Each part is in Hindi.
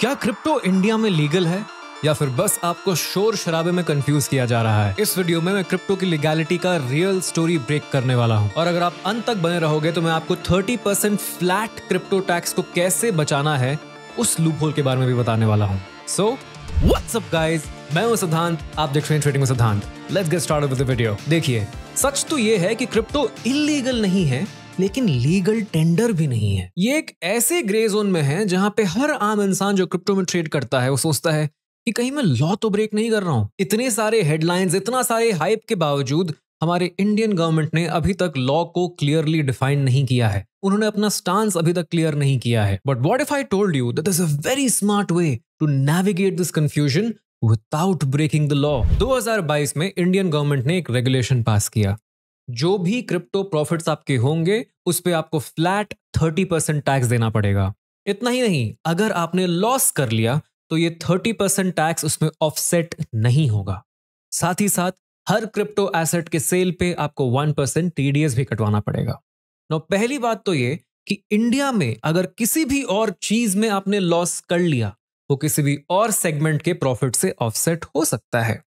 क्या क्रिप्टो इंडिया में लीगल है या फिर बस आपको शोर शराबे में कंफ्यूज किया जा रहा है इस वीडियो में मैं क्रिप्टो की लीगैलिटी का रियल स्टोरी ब्रेक करने वाला हूं और अगर आप अंत तक बने रहोगे तो मैं आपको 30 परसेंट फ्लैट क्रिप्टो टैक्स को कैसे बचाना है उस लूप होल के बारे में भी बताने वाला हूँ सो व्हाट्सअप गाइज मैं हूँ सिद्धांत आप देख रहे हैं ट्रेडिंग सिद्धांत let's get start with the video देखिए सच तो ये है कि क्रिप्टो इलीगल नहीं है लेकिन लीगल टेंडर भी नहीं है ये एक ऐसे ग्रे जोन में है जहां पे हर आम इंसान जो क्रिप्टो में ट्रेड करता है वो सोचता है कि कहीं मैं लॉ तो ब्रेक नहीं कर रहा हूँ इतने सारे हेडलाइंस इतना सारे हाइप के बावजूद हमारे इंडियन गवर्नमेंट ने अभी तक लॉ को क्लियरली डिफाइन नहीं किया है उन्होंने अपना स्टांस अभी तक क्लियर नहीं किया है but what if I told you that is a very smart way to navigate this confusion without breaking the law 2022 में इंडियन गवर्नमेंट ने एक रेगुलेशन पास किया जो भी क्रिप्टो प्रॉफिट्स आपके होंगे उस पर आपको फ्लैट थर्टी परसेंट टैक्स देना पड़ेगा इतना ही नहीं अगर आपने लॉस कर लिया तो ये थर्टी परसेंट टैक्स उसमें ऑफसेट नहीं होगा साथ ही साथ हर क्रिप्टो एसेट के सेल पे आपको वन परसेंट टीडीएस भी कटवाना पड़ेगा नो पहली बात तो ये कि इंडिया में अगर किसी भी और चीज में आपने लॉस कर लिया वो किसी भी और सेगमेंट के प्रॉफिट से ऑफसेट हो सकता है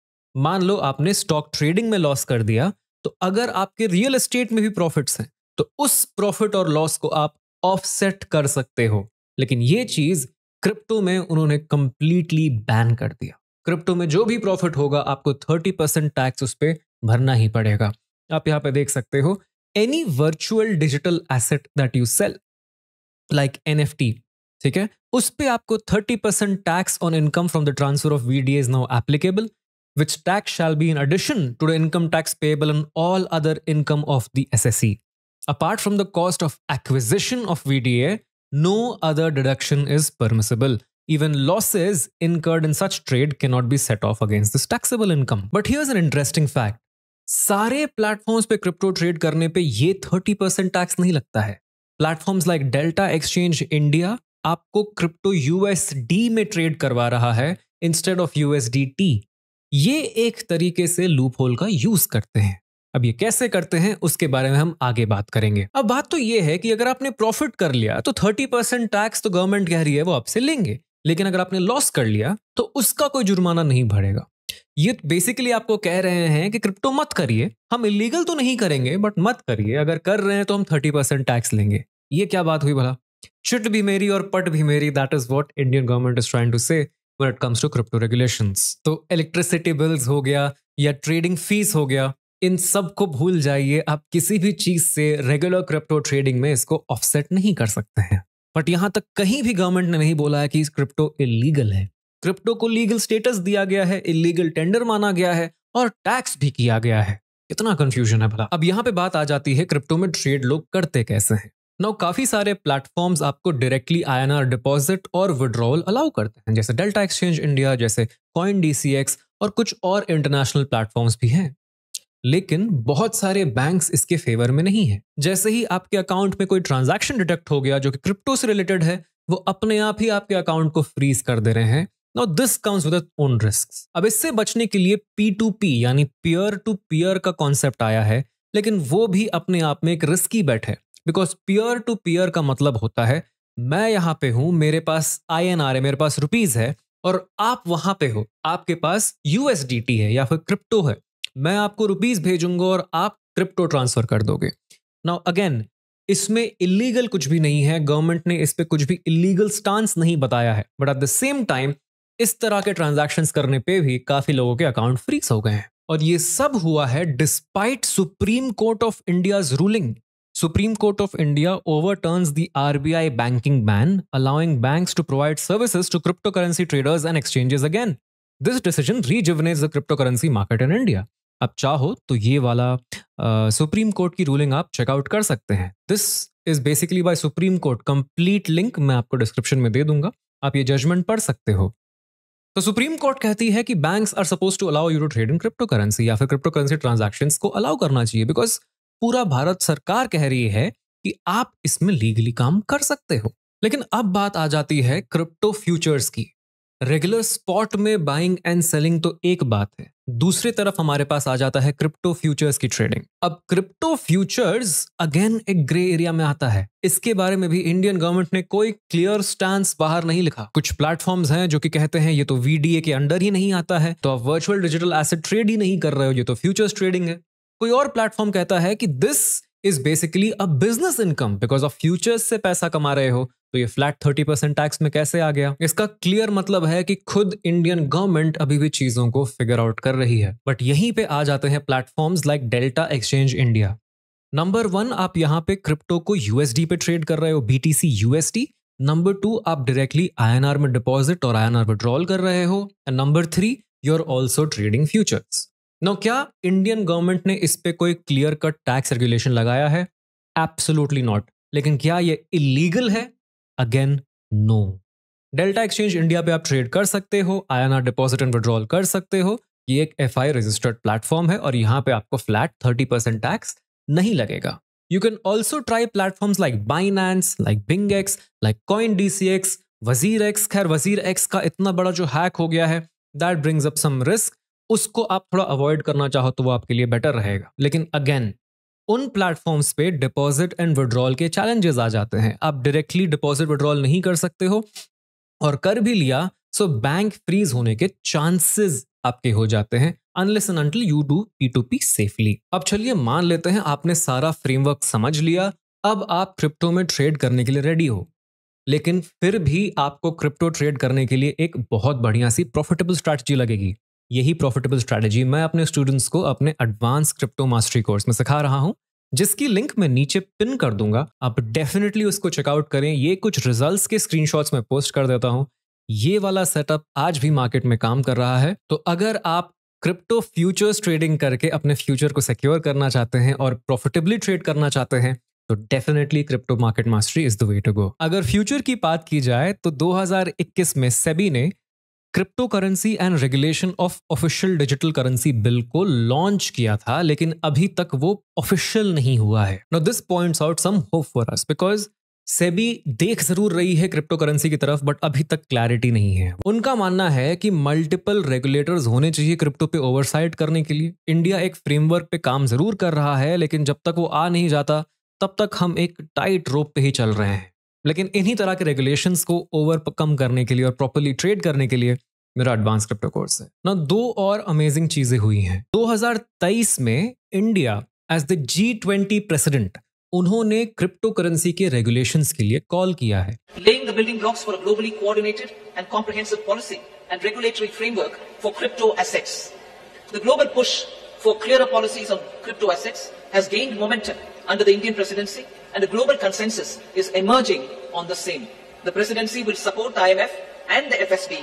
मान लो आपने स्टॉक ट्रेडिंग में लॉस कर दिया तो अगर आपके रियल एस्टेट में भी प्रॉफिट्स हैं तो उस प्रॉफिट और लॉस को आप ऑफसेट कर सकते हो लेकिन ये चीज क्रिप्टो में उन्होंने कंप्लीटली बैन कर दिया क्रिप्टो में जो भी प्रॉफिट होगा आपको थर्टी परसेंट टैक्स उस पर भरना ही पड़ेगा आप यहां पे देख सकते हो any virtual digital asset that you sell like an ठीक है उस पर आपको thirty percent tax on income from the transfer of V D is now applicable which tax shall be in addition to the income tax payable on all other income of the SSE. Apart from the cost of acquisition of VDA, no other deduction is permissible. Even losses incurred in such trade cannot be set off against this taxable income. But here's an interesting fact. सारे प्लेटफॉर्म्स पे क्रिप्टो ट्रेड करने पे ये 30 परसेंट टैक्स नहीं लगता है platforms like Delta Exchange India आपको क्रिप्टो यूएसडी में ट्रेड करवा रहा है इंस्टेड ऑफ यूएसडी टी ये एक तरीके से लूप होल का यूज करते हैं अब ये कैसे करते हैं उसके बारे में हम आगे बात करेंगे अब बात तो ये है कि अगर आपने प्रॉफिट कर लिया तो थर्टी परसेंट टैक्स तो गवर्नमेंट कह रही है वो आपसे लेंगे लेकिन अगर आपने लॉस कर लिया तो उसका कोई जुर्माना नहीं भरेगा ये बेसिकली आपको कह रहे हैं कि क्रिप्टो मत करिए हम इलीगल तो नहीं करेंगे बट मत करिए अगर कर रहे हैं तो हम थर्टी परसेंट टैक्स लेंगे ये क्या बात हुई भला चिट भी मेरी और पट भी मेरी that is what Indian government is trying to say when it comes to crypto regulations. तो electricity bills हो गया या trading fees हो गया इन सब को भूल जाइए आप किसी भी चीज से रेगुलर क्रिप्टो ट्रेडिंग में इसको ऑफसेट नहीं कर सकते हैं बट यहां तक कहीं भी गवर्नमेंट ने नहीं बोला है कि क्रिप्टो इलीगल है क्रिप्टो को लीगल स्टेटस दिया गया है इलीगल टेंडर माना गया है और टैक्स भी किया गया है कितना कंफ्यूजन है भला अब यहाँ पे बात आ जाती है क्रिप्टो में ट्रेड लोग करते कैसे हैं नाउ काफी सारे प्लेटफॉर्म्स आपको डायरेक्टली आईएनआर डिपॉजिट और विड्रॉवल अलाउ करते हैं जैसे डेल्टा एक्सचेंज इंडिया जैसे कॉइन डीसीएक्स और कुछ और इंटरनेशनल प्लेटफॉर्म्स भी हैं लेकिन बहुत सारे बैंक्स इसके फेवर में नहीं है जैसे ही आपके अकाउंट में कोई ट्रांजैक्शन डिटेक्ट हो गया जो कि क्रिप्टो से रिलेटेड है वो अपने आप ही आपके अकाउंट को फ्रीज कर दे रहे हैं now this comes with own risk अब इससे बचने के लिए पी टू पी यानी पियर टू पियर का कॉन्सेप्ट आया है लेकिन वो भी अपने आप में एक रिस्की बैठ है बिकॉज पियर टू पियर का मतलब होता है मैं यहाँ पे हूँ मेरे पास आई एन आर है मेरे पास रुपीज है और आप वहाँ पे हो आपके पास यूएसडीटी है या फिर क्रिप्टो है मैं आपको रुपीज भेजूंगा और आप क्रिप्टो ट्रांसफर कर दोगे नाउ अगेन इसमें इलीगल कुछ भी नहीं है गवर्नमेंट ने इस पर कुछ भी इलीगल स्टांस नहीं बताया है but at the same time इस तरह के ट्रांजेक्शन करने पे भी काफी लोगों के अकाउंट फ्रीज हो गए हैं और ये सब हुआ है despite Supreme Court of India ruling Supreme Court of India overturns the RBI banking ban allowing bank to provide services to cryptocurrency traders and exchanges again this decision rejuvenates the cryptocurrency market in India आप चाहो तो ये वाला सुप्रीम uh, कोर्ट की रूलिंग आप चेकआउट कर सकते हैं this is basically by Supreme Court complete link मैं आपको डिस्क्रिप्शन में दे दूंगा आप ये जजमेंट पढ़ सकते हो तो सुप्रीम कोर्ट कहती है कि banks are suppose to allow you to trade in crypto currency या फिर क्रिप्टो करेंसी ट्रांजेक्शन को अलाउ करना चाहिए बिकॉज पूरा भारत सरकार कह रही है कि आप इसमें लीगली काम कर सकते हो लेकिन अब बात आ जाती है क्रिप्टो फ्यूचर्स की रेगुलर स्पॉट में बाइंग एंड सेलिंग तो एक बात है दूसरी तरफ हमारे पास आ जाता है क्रिप्टो फ्यूचर्स की ट्रेडिंग अब क्रिप्टो फ्यूचर्स अगेन एक ग्रे एरिया में आता है इसके बारे में भी इंडियन गवर्नमेंट ने कोई क्लियर स्टैंड बाहर नहीं लिखा कुछ प्लेटफॉर्म्स हैं जो कि कहते हैं ये तो वीडीए के अंडर ही नहीं आता है तो आप वर्चुअल डिजिटल एसेट ट्रेड ही नहीं कर रहे हो ये तो फ्यूचर्स ट्रेडिंग है कोई और प्लेटफॉर्म कहता है कि this is basically a business income because of futures से पैसा कमा रहे हो तो ये फ्लैट थर्टी परसेंट टैक्स में कैसे आ गया इसका क्लियर मतलब है कि खुद इंडियन गवर्नमेंट अभी भी चीजों को फिगर आउट कर रही है बट यहीं पे आ जाते हैं platforms like Delta Exchange India number one आप यहाँ पे क्रिप्टो को यूएसडी पे ट्रेड कर रहे हो बीटीसी यूएसडी नंबर टू आप डायरेक्टली आई में डिपॉजिट और आईएनआर विड्रॉल कर रहे हो and number three you are also trading futures no क्या इंडियन गवर्नमेंट ने इस पे कोई क्लियर कट टैक्स रेगुलेशन लगाया है एप्सोलूटली नॉट लेकिन क्या ये इलीगल है again no Delta Exchange India पे आप ट्रेड कर सकते हो आईएनआर डिपॉजिट एंड विड्रॉल कर सकते हो ये एक एफ रजिस्टर्ड प्लेटफॉर्म है और यहाँ पे आपको फ्लैट थर्टी परसेंट टैक्स नहीं लगेगा you can also try platform like Binance like BingX like CoinDCX WazirX खैर वजीर एक्स का इतना बड़ा जो हैक हो गया है that brings up some risk उसको आप थोड़ा अवॉइड करना चाहो तो वो आपके लिए बेटर रहेगा लेकिन अगेन उन प्लेटफॉर्म्स पे डिपॉजिट एंड विड्रॉल के चैलेंजेस आ जाते हैं आप डायरेक्टली डिपॉजिट विड्रॉल नहीं कर सकते हो और कर भी लिया सो बैंक फ्रीज होने के चांसेस आपके हो जाते हैं unless and until you do P two P safely अब चलिए मान लेते हैं आपने सारा फ्रेमवर्क समझ लिया अब आप क्रिप्टो में ट्रेड करने के लिए रेडी हो लेकिन फिर भी आपको क्रिप्टो ट्रेड करने के लिए एक बहुत बढ़िया सी प्रॉफिटेबल स्ट्रैटेजी लगेगी यही प्रॉफिटेबल स्ट्रैटेजी मैं अपने स्टूडेंट्स को अपने एडवांस क्रिप्टो मास्टरी कोर्स में सिखा रहा हूँ जिसकी लिंक मैं नीचे पिन कर दूंगा आप डेफिनेटली उसको चेकआउट करें ये कुछ रिजल्ट्स के स्क्रीनशॉट्स में पोस्ट कर देता हूँ ये वाला सेटअप आज भी मार्केट में काम कर रहा है तो अगर आप क्रिप्टो फ्यूचर्स ट्रेडिंग करके अपने फ्यूचर को सिक्योर करना चाहते हैं और प्रॉफिटेबली ट्रेड करना चाहते हैं तो definitely crypto market mastery is the way to go अगर फ्यूचर की बात की जाए तो 2021 में सेबी ने cryptocurrency and regulation of official digital currency bill को लॉन्च किया था लेकिन अभी तक वो ऑफिशियल नहीं हुआ है no this points out some hope for us because SEBI देख जरूर रही है क्रिप्टो करेंसी की तरफ बट अभी तक क्लैरिटी नहीं है उनका मानना है कि मल्टीपल रेगुलेटर्स होने चाहिए क्रिप्टो पे ओवरसाइट करने के लिए इंडिया एक फ्रेमवर्क पे काम जरूर कर रहा है लेकिन जब तक वो आ नहीं जाता तब तक हम एक टाइट रोप पे ही चल रहे हैं लेकिन इन्हीं तरह के रेगुलेशंस को ओवरकम करने के लिए और प्रॉपरली ट्रेड करने के लिए मेरा एडवांस क्रिप्टो कोर्स है ना दो और अमेजिंग चीजें हुई हैं 2023 में India as the G twenty president उन्होंने क्रिप्टो करेंसी के रेगुलेशन के लिए कॉल किया है building blocks for globally coordinated and comprehensive policy and Indian presidency will support the IMF and the FSB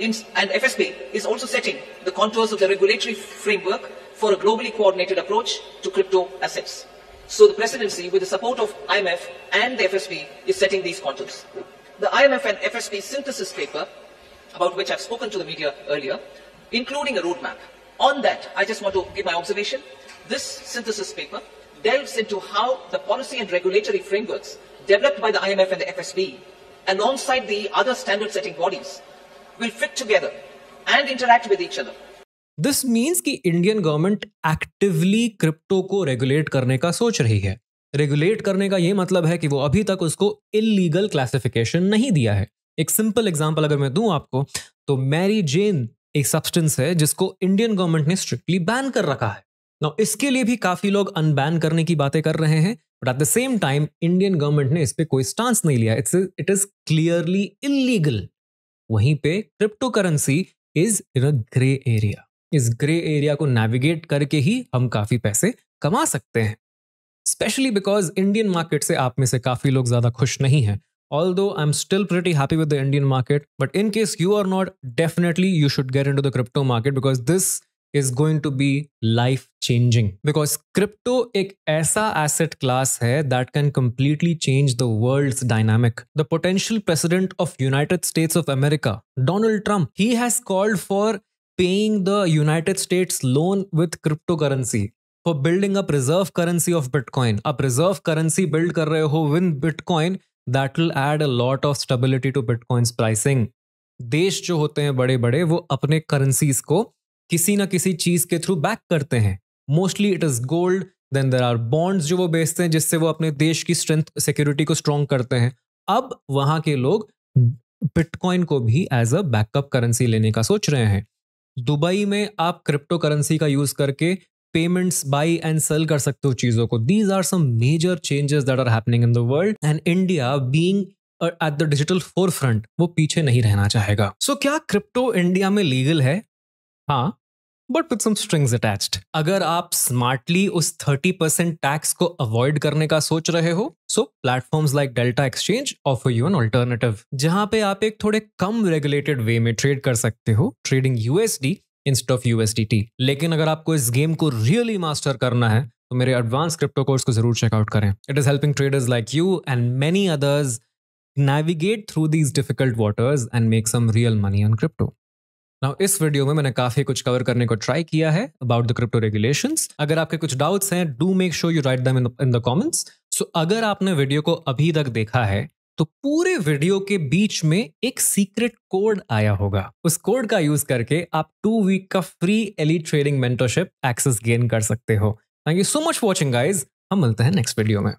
and FSB is also setting the contours of the regulatory framework for a globally coordinated approach to crypto assets. So the presidency, with the support of IMF and the FSB, is setting these contours. The IMF and FSB synthesis paper, about which I've spoken to the media earlier, including a roadmap. On that, I just want to give my observation. This synthesis paper delves into how the policy and regulatory frameworks developed by the IMF and the FSB, alongside the other standard setting bodies, will fit together and interact with each other. This means कि इंडियन गवर्नमेंट एक्टिवली क्रिप्टो को रेगुलेट करने का सोच रही है रेगुलेट करने का ये मतलब है कि वो अभी तक उसको इलीगल क्लासिफिकेशन नहीं दिया है एक सिंपल एग्जाम्पल अगर मैं दूं आपको तो मैरी जेन एक सब्सटेंस है जिसको इंडियन गवर्नमेंट ने स्ट्रिक्टली बैन कर रखा है नाउ इसके लिए भी काफी लोग अनबैन करने की बातें कर रहे हैं but at the same time Indian government ने इस पर कोई स्टांस नहीं लिया it's it is clearly illegal वहीं पे cryptocurrency is in a grey area इस ग्रे एरिया को नेविगेट करके ही हम काफी पैसे कमा सकते हैं स्पेशली बिकॉज इंडियन मार्केट से आप में से काफी लोग ज्यादा खुश नहीं है although I am still pretty happy with the Indian market but in case you are not definitely you should get into the crypto market because this is going to be life changing because crypto एक ऐसा एसेट क्लास है that can completely change the world dynamic the potential president of United States of America Donald Trump he has called for paying the United States loan with crypto cryptocurrency for building up reserve currency of bitcoin आप रिजर्व करेंसी बिल्ड कर रहे हो win bitcoin that will add a lot of stability to bitcoin pricing देश जो होते हैं बड़े बड़े वो अपने करेंसीज को किसी ना किसी चीज के थ्रू बैक करते हैं mostly it is gold then there are bonds जो वो बेचते हैं जिससे वो अपने देश की स्ट्रेंथ सिक्योरिटी को स्ट्रॉन्ग करते हैं अब वहां के लोग बिटकॉइन को भी एज अ बैकअप करेंसी लेने का सोच रहे हैं दुबई में आप क्रिप्टो करेंसी का यूज करके पेमेंट्स बाई एंड सेल कर सकते हो चीजों को these are some major changes that are happening in the world and India being at the digital forefront वो पीछे नहीं रहना चाहेगा सो so, क्या क्रिप्टो इंडिया में लीगल है हाँ but with some strings attached अगर आप स्मार्टली उस 30% परसेंट टैक्स को अवॉइड करने का सोच रहे हो so platforms like Delta Exchange offer you an alternative जहां पे आप एक थोड़े कम रेगुलेटेड वे में ट्रेड कर सकते हो trading USD instead of USDT लेकिन अगर आपको इस गेम को रियली मास्टर करना है तो मेरे एडवांस क्रिप्टो कोर्स को जरूर चेकआउट करें it is helping traders like you and many others navigate through these difficult waters and make some real money on crypto now इस वीडियो में मैंने काफी कुछ कवर करने को ट्राई किया है अबाउट द क्रिप्टो रेगुलेशंस अगर आपके कुछ डाउट्स हैं do make sure you write them in the comments so अगर आपने वीडियो को अभी तक देखा है तो पूरे वीडियो के बीच में एक सीक्रेट कोड आया होगा उस कोड का यूज करके आप टू वीक का फ्री एली ट्रेडिंग मेंटरशिप एक्सेस गेन कर सकते हो thank you so much watching guys हम मिलते हैं नेक्स्ट वीडियो में